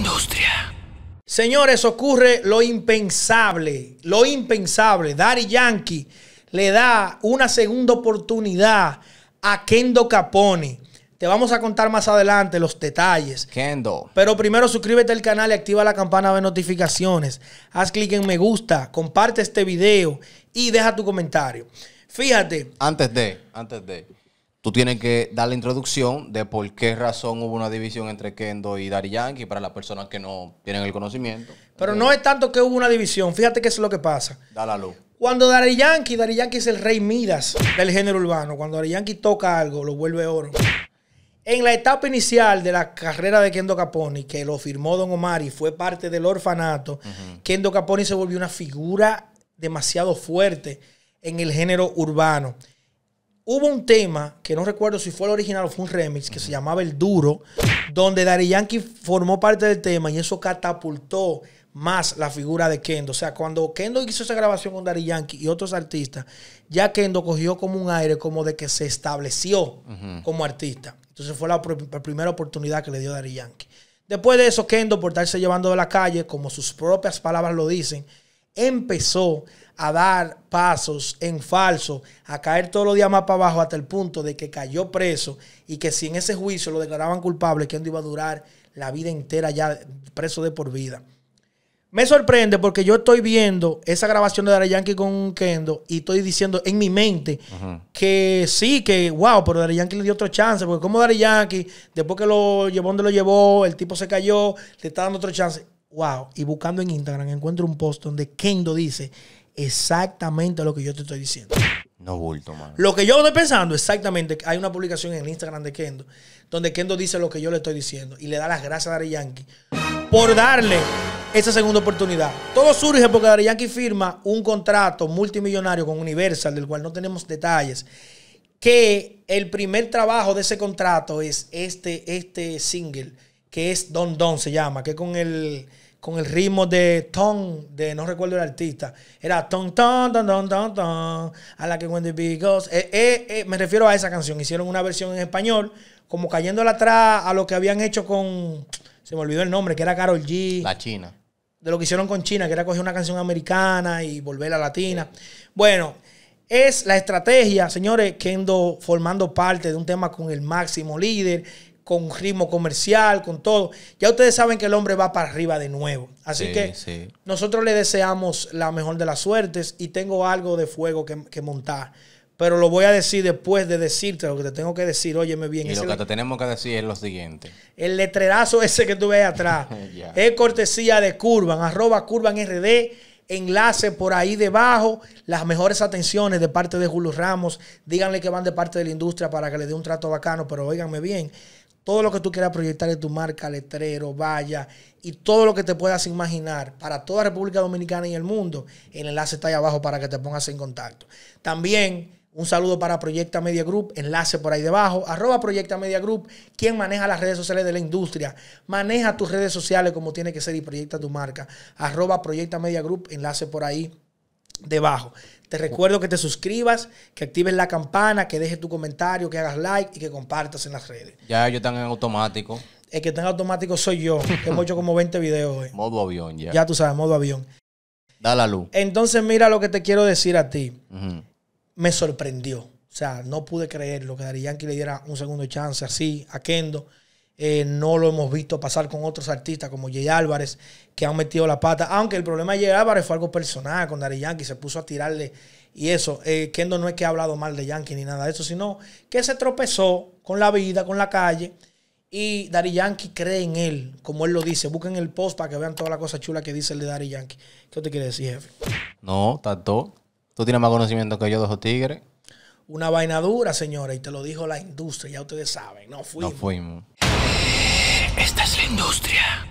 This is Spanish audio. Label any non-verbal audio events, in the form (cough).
Industria. Señores, ocurre lo impensable, lo impensable. Dari Yankee le da una segunda oportunidad a Kendo Capone. Te vamos a contar más adelante los detalles. Kendo. Pero primero suscríbete al canal y activa la campana de notificaciones. Haz clic en me gusta, comparte este video y deja tu comentario. Fíjate. Antes de, antes de tú tienes que dar la introducción de por qué razón hubo una división entre Kendo y Dari Yankee para las personas que no tienen el conocimiento. Pero no es tanto que hubo una división, fíjate qué es lo que pasa. Da la luz. Cuando Dari Yankee, Dari Yankee es el rey Midas del género urbano. Cuando Dari Yankee toca algo, lo vuelve oro. En la etapa inicial de la carrera de Kendo Caponi, que lo firmó Don Omar y fue parte del orfanato, Kendo Caponi se volvió una figura demasiado fuerte en el género urbano. Hubo un tema, que no recuerdo si fue el original o fue un remix, que se llamaba El Duro, donde Dari Yankee formó parte del tema y eso catapultó más la figura de Kendo. O sea, cuando Kendo hizo esa grabación con Dari Yankee y otros artistas, ya Kendo cogió como un aire como de que se estableció como artista. Entonces fue la, primera oportunidad que le dio Dari Yankee. Después de eso, Kendo, por estarse llevando de la calle, como sus propias palabras lo dicen, empezó a dar pasos en falso, a caer todos los días más para abajo hasta el punto de que cayó preso y que si en ese juicio lo declaraban culpable, Kendo iba a durar la vida entera ya preso de por vida. Me sorprende porque yo estoy viendo esa grabación de Daddy Yankee con Kendo y estoy diciendo en mi mente que sí, que wow, pero Daddy Yankee le dio otra chance. Porque como Dari Yankee, después que lo llevó donde lo llevó, el tipo se cayó, le está dando otra chance wow, y buscando en Instagram encuentro un post donde Kendo dice exactamente lo que yo te estoy diciendo. No bulto, mano. Lo que yo estoy pensando, exactamente, hay una publicación en el Instagram de Kendo, donde Kendo dice lo que yo le estoy diciendo y le da las gracias a Dari Yankee por darle esa segunda oportunidad. Todo surge porque Dari Yankee firma un contrato multimillonario con Universal, del cual no tenemos detalles, que el primer trabajo de ese contrato es este, este single que es Don Don, se llama, que con el, con el ritmo de Ton, de no recuerdo el artista. Era Ton, Ton, Ton, Ton, Ton, a la que when the eh, eh, eh, me refiero a esa canción. Hicieron una versión en español, como cayéndola atrás a lo que habían hecho con, se me olvidó el nombre, que era Carol G. La China. De lo que hicieron con China, que era coger una canción americana y volver a latina. Bueno, es la estrategia, señores, ando formando parte de un tema con el máximo líder con ritmo comercial, con todo. Ya ustedes saben que el hombre va para arriba de nuevo. Así que nosotros le deseamos la mejor de las suertes y tengo algo de fuego que, montar pero lo voy a decir después de decirte lo que te tengo que decir. Óyeme bien. Y lo que te tenemos que decir es lo siguiente. El letrerazo ese que tú ves atrás (laughs) es cortesía de Curvan, arroba Curvan RD, enlace por ahí debajo, las mejores atenciones de parte de Julio Ramos. Díganle que van de parte de la industria para que le dé un trato bacano, pero óiganme bien todo lo que tú quieras proyectar de tu marca, letrero, valla y todo lo que te puedas imaginar para toda República Dominicana y el mundo. El enlace está ahí abajo para que te pongas en contacto. También un saludo para Proyecta Media Group, enlace por ahí debajo, arroba Proyecta Media Group, quien maneja las redes sociales de la industria, maneja tus redes sociales como tiene que ser y proyecta tu marca, arroba Proyecta Media Group, enlace por ahí debajo. Te recuerdo que te suscribas, que actives la campana, que dejes tu comentario, que hagas like y que compartas en las redes. Ya ellos están en automático. El que está en automático soy yo. que hemos hecho como 20 videos hoy. Modo avión, ya. Ya tú sabes, modo avión. Da la luz. Entonces, mira lo que te quiero decir a ti. Me sorprendió. O sea, no pude creer lo que Dari Yankee le diera un segundo chance así a Kendo. Eh, no lo hemos visto pasar con otros artistas como Jay Álvarez, que han metido la pata. Aunque el problema de Jay Álvarez fue algo personal con Dari Yankee, se puso a tirarle y eso. Eh, Kendo no es que ha hablado mal de Yankee ni nada de eso, sino que se tropezó con la vida, con la calle. Y Dari Yankee cree en él, como él lo dice. Busquen el post para que vean toda la cosa chula que dice el de Dari Yankee. ¿Qué te quiere decir, jefe? No, tanto. Tú tienes más conocimiento que yo de tigres. Una vaina dura, y te lo dijo la industria, ya ustedes saben. No fuimos. No fuimos. Esta es la industria.